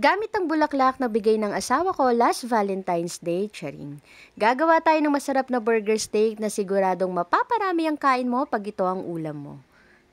Gamit ang bulaklak na bigay ng asawa ko last Valentine's Day, charing. Gagawa tayo ng masarap na burger steak na siguradong mapaparami ang kain mo pag ito ang ulam mo.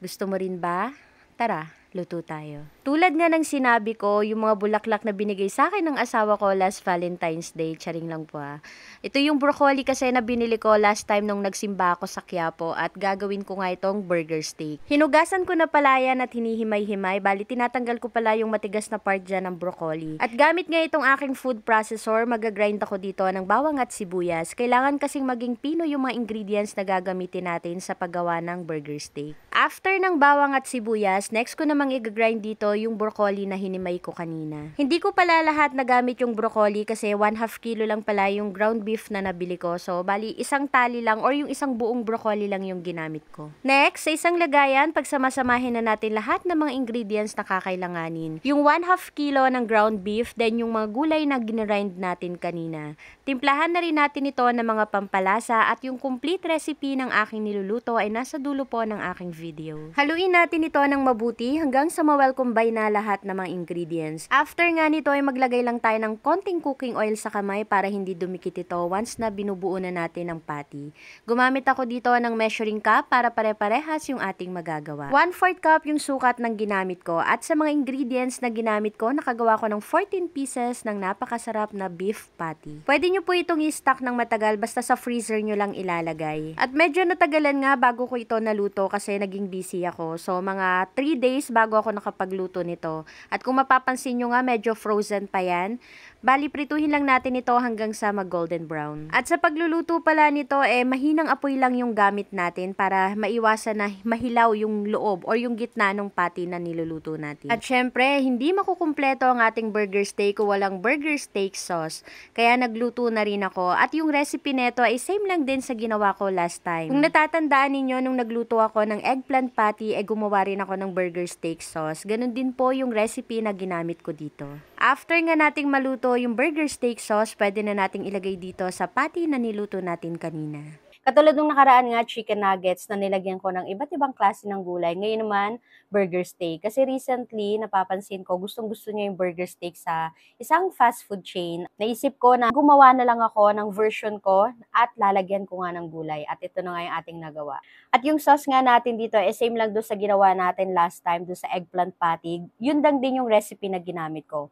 Gusto mo rin ba? Tara, luto tayo. Tulad nga ng sinabi ko, yung mga bulaklak na binigay sa akin ng asawa ko last Valentine's Day, charing lang po ha. Ah. Ito yung broccoli kasi na binili ko last time nung nagsimba ako sa Quiapo at gagawin ko nga itong burger steak. Hinugasan ko na pala yan at hinihimay-himay, bali tinatanggal ko pala yung matigas na part dyan ng broccoli. At gamit nga itong aking food processor, magagrind ako dito ng bawang at sibuyas. Kailangan kasing maging pino yung mga ingredients na gagamitin natin sa paggawa ng burger steak. After ng bawang at sibuyas, next ko namang i-grind dito yung broccoli na hinimay ko kanina. Hindi ko pala lahat nagamit yung broccoli kasi 1 half kilo lang pala yung ground beef na nabili ko. So, bali isang tali lang or yung isang buong broccoli lang yung ginamit ko. Next, sa isang lagayan, pagsamasamahin na natin lahat ng mga ingredients na kakailanganin. Yung 1 half kilo ng ground beef, then yung mga gulay na ginrind natin kanina. Timplahan na rin natin ito ng mga pampalasa at yung complete recipe ng aking niluluto ay nasa dulo po ng aking video. Haluin natin ito ng mabuti hanggang sa ma-welcome by hiwalay na lahat ng mga ingredients. After nga nito ay maglagay lang tayo ng konting cooking oil sa kamay para hindi dumikit ito once na binubuo na natin ang patty. Gumamit ako dito ng measuring cup para pare-parehas yung ating magagawa. 1/4 cup yung sukat ng ginamit ko at sa mga ingredients na ginamit ko, nakagawa ko ng 14 pieces ng napakasarap na beef patty. Pwede nyo po itong i-stack ng matagal basta sa freezer nyo lang ilalagay. At medyo natagalan nga bago ko ito naluto kasi naging busy ako. So mga 3 days bago ako nakapagluto luto nito. At kung mapapansin nyo nga, medyo frozen pa yan. Bali, prituhin lang natin ito hanggang sa mag-golden brown. At sa pagluluto pala nito, eh, mahinang apoy lang yung gamit natin para maiwasan na mahilaw yung loob or yung gitna ng pati na niluluto natin. At syempre, hindi makukumpleto ang ating burger steak kung walang burger steak sauce. Kaya nagluto na rin ako. At yung recipe nito ay same lang din sa ginawa ko last time. Kung natatandaan ninyo, nung nagluto ako ng eggplant patty, eh gumawa rin ako ng burger steak sauce. Ganun din po yung recipe na ginamit ko dito. After nga nating maluto yung burger steak sauce, pwede na nating ilagay dito sa patty na niluto natin kanina. Katulad nung nakaraan nga, chicken nuggets na nilagyan ko ng iba't ibang klase ng gulay. Ngayon naman, burger steak. Kasi recently, napapansin ko, gustong-gusto niya yung burger steak sa isang fast food chain. Naisip ko na gumawa na lang ako ng version ko at lalagyan ko nga ng gulay. At ito na nga yung ating nagawa. At yung sauce nga natin dito, eh, same lang doon sa ginawa natin last time, doon sa eggplant patty. Yun lang din yung recipe na ginamit ko.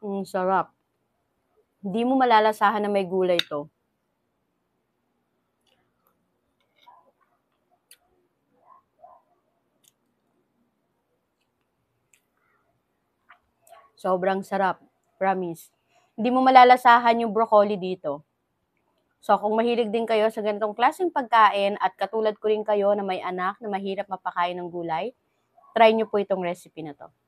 Ang mm, sarap. Hindi mo malalasahan na may gulay to. Sobrang sarap. Promise. Hindi mo malalasahan yung broccoli dito. So kung mahilig din kayo sa ganitong klaseng pagkain at katulad ko rin kayo na may anak na mahirap mapakain ng gulay, try nyo po itong recipe na to.